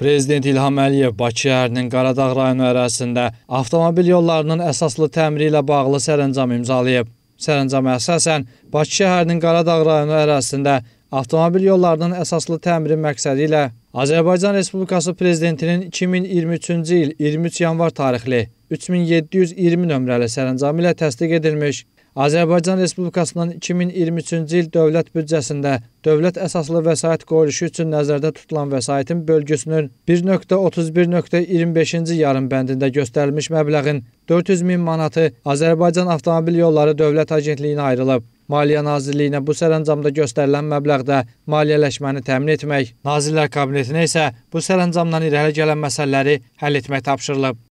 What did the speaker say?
Prezident İlham Əliyev Bakı şəhərinin Qaradağ rayonu ərazisində avtomobil yollarının əsaslı təmiri ilə bağlı sərəncam imzalayıb. Sərəncama əsasən Bakı şəhərinin Qaradağ rayonu ərazisində avtomobil yollarının əsaslı təmiri məqsədi ilə Azərbaycan Respublikası Prezidentinin 2023-cü il 23 yanvar tarixli 3720 nömrəli sərəncamı ilə təsdiq edilmiş Azərbaycan Respublikasının 2023-cü il dövlət büdcəsində dövlət əsaslı vəsait qoyuluşu üçün nəzərdə tutulan vəsaitin bölgüsünün 1.31.25-ci yarım bəndində göstərilmiş məbləğin 400 min manatı Azərbaycan Avtomobil Yolları Dövlət Agentliyinə ayrılıb. Maliyyə Nazirliyinə bu sərəncamda göstərilən məbləğdə maliyyələşməni təmin etmək, Nazirlər Kabinetinə isə bu sərəncamdan irəli gələn məsələləri həll etmək tapşırılıb.